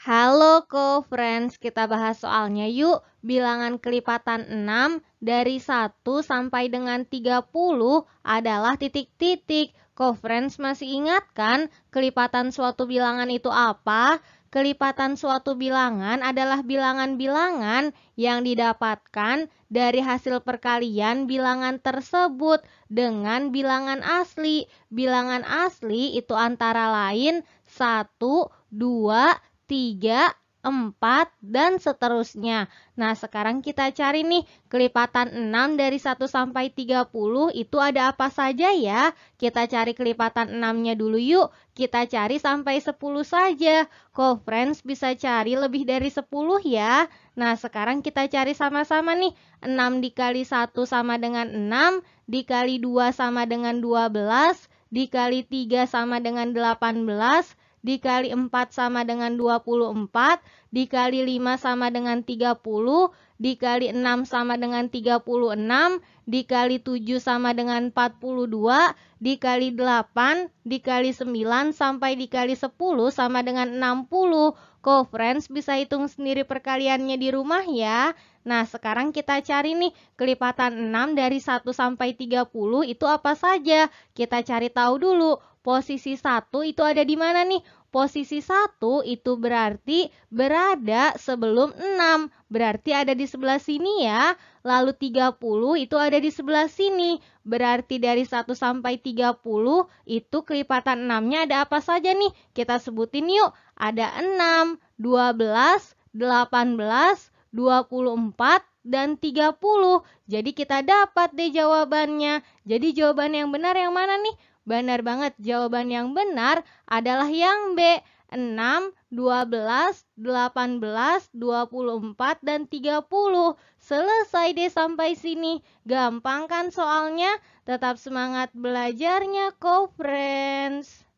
Halo co-friends, kita bahas soalnya yuk. Bilangan kelipatan 6 dari 1 sampai dengan 30 adalah titik-titik. Co-friends masih ingat kan kelipatan suatu bilangan itu apa? Kelipatan suatu bilangan adalah bilangan-bilangan yang didapatkan dari hasil perkalian bilangan tersebut dengan bilangan asli. Bilangan asli itu antara lain 1, 2, 3. 3, 4, dan seterusnya. Nah, sekarang kita cari nih kelipatan 6 dari 1 sampai 30 itu ada apa saja ya? Kita cari kelipatan 6-nya dulu yuk. Kita cari sampai 10 saja. Kok friends bisa cari lebih dari 10 ya? Nah, sekarang kita cari sama-sama nih. 6 dikali 1 sama dengan 6, dikali 2 sama dengan 12, dikali 3 sama dengan 18, dikali 4 sama dengan 24, dikali 5 sama dengan 30, dikali 6 sama dengan 36, dikali 7 sama dengan 42, dikali 8, dikali 9 sampai dikali 10 sama dengan 60. Ko friends bisa hitung sendiri perkaliannya di rumah ya. Nah, sekarang kita cari nih kelipatan 6 dari 1 sampai 30 itu apa saja. Kita cari tahu dulu posisi satu itu ada di mana nih? Posisi satu itu berarti berada sebelum 6. Berarti ada di sebelah sini ya. Lalu 30 itu ada di sebelah sini. Berarti dari 1 sampai 30 itu kelipatan 6-nya ada apa saja nih? Kita sebutin yuk. Ada 6, 12, 18, 24, dan 30. Jadi kita dapat deh jawabannya. Jadi jawaban yang benar yang mana nih? Benar banget, jawaban yang benar adalah yang B. 6, 12, 18, 24, dan 30. Selesai deh sampai sini. Gampang kan soalnya? Tetap semangat belajarnya, co-friends.